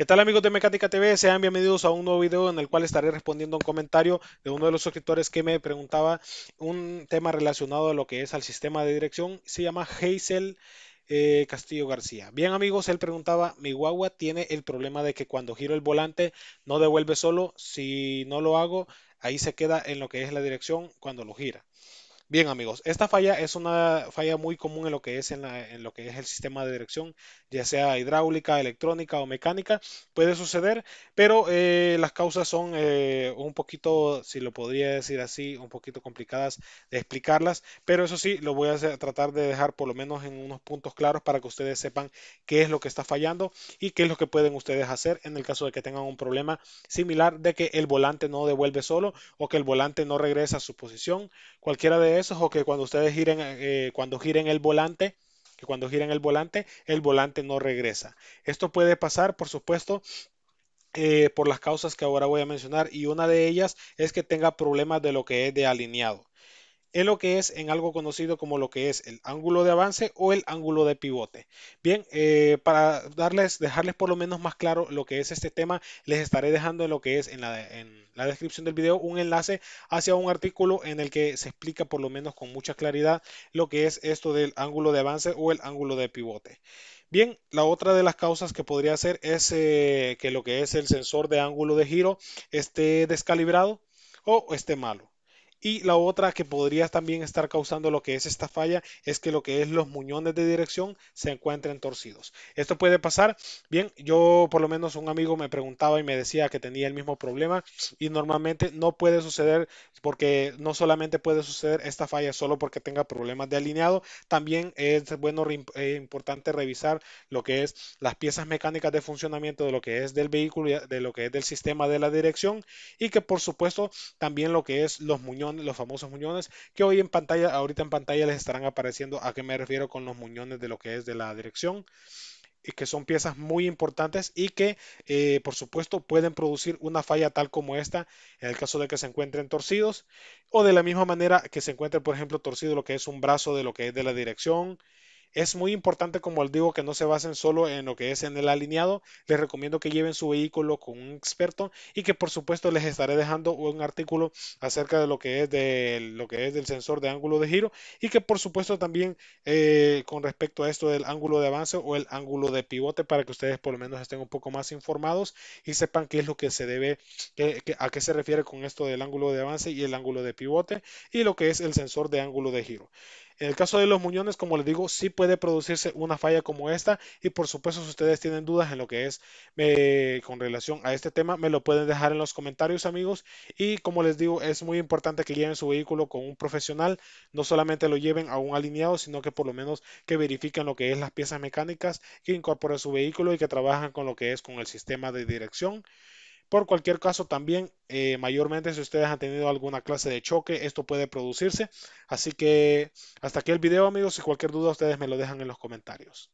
¿Qué tal amigos de Mecánica TV? Sean bienvenidos a un nuevo video en el cual estaré respondiendo un comentario de uno de los suscriptores que me preguntaba un tema relacionado a lo que es al sistema de dirección. Se llama Hazel eh, Castillo García. Bien amigos, él preguntaba, mi guagua tiene el problema de que cuando giro el volante no devuelve solo. Si no lo hago, ahí se queda en lo que es la dirección cuando lo gira. Bien amigos, esta falla es una falla muy común en lo que es, en lo que es el sistema de dirección, ya sea hidráulica, electrónica o mecánica, puede suceder, pero eh, las causas son eh, un poquito, si lo podría decir así, un poquito complicadas de explicarlas, pero eso sí, lo voy a tratar de dejar por lo menos en unos puntos claros para que ustedes sepan qué es lo que está fallando y qué es lo que pueden ustedes hacer en el caso de que tengan un problema similar de que el volante no devuelve solo o que el volante no regresa a su posición, cualquiera de o que cuando ustedes giren, eh, cuando giren el volante, que cuando giren el volante, el volante no regresa. Esto puede pasar, por supuesto, eh, por las causas que ahora voy a mencionar y una de ellas es que tenga problemas de lo que es de alineado es lo que es en algo conocido como lo que es el ángulo de avance o el ángulo de pivote. Bien, eh, para darles, dejarles por lo menos más claro lo que es este tema, les estaré dejando en lo que es en la, en la descripción del video un enlace hacia un artículo en el que se explica por lo menos con mucha claridad lo que es esto del ángulo de avance o el ángulo de pivote. Bien, la otra de las causas que podría ser es eh, que lo que es el sensor de ángulo de giro esté descalibrado o esté malo. Y la otra que podría también estar causando lo que es esta falla es que lo que es los muñones de dirección se encuentren torcidos. Esto puede pasar. Bien, yo por lo menos un amigo me preguntaba y me decía que tenía el mismo problema y normalmente no puede suceder porque no solamente puede suceder esta falla solo porque tenga problemas de alineado, también es bueno eh, importante revisar lo que es las piezas mecánicas de funcionamiento de lo que es del vehículo, de lo que es del sistema de la dirección y que por supuesto también lo que es los muñones los famosos muñones, que hoy en pantalla, ahorita en pantalla les estarán apareciendo a qué me refiero con los muñones de lo que es de la dirección y que son piezas muy importantes y que eh, por supuesto pueden producir una falla tal como esta en el caso de que se encuentren torcidos o de la misma manera que se encuentre por ejemplo torcido lo que es un brazo de lo que es de la dirección es muy importante, como les digo, que no se basen solo en lo que es en el alineado. Les recomiendo que lleven su vehículo con un experto y que por supuesto les estaré dejando un artículo acerca de lo que es, de, lo que es del sensor de ángulo de giro y que por supuesto también eh, con respecto a esto del ángulo de avance o el ángulo de pivote para que ustedes por lo menos estén un poco más informados y sepan qué es lo que se debe, a qué se refiere con esto del ángulo de avance y el ángulo de pivote y lo que es el sensor de ángulo de giro. En el caso de los muñones, como les digo, sí puede producirse una falla como esta y por supuesto si ustedes tienen dudas en lo que es con relación a este tema, me lo pueden dejar en los comentarios amigos y como les digo, es muy importante que lleven su vehículo con un profesional, no solamente lo lleven a un alineado, sino que por lo menos que verifiquen lo que es las piezas mecánicas que incorpora su vehículo y que trabajan con lo que es con el sistema de dirección. Por cualquier caso, también eh, mayormente si ustedes han tenido alguna clase de choque, esto puede producirse. Así que hasta aquí el video amigos. Si cualquier duda ustedes me lo dejan en los comentarios.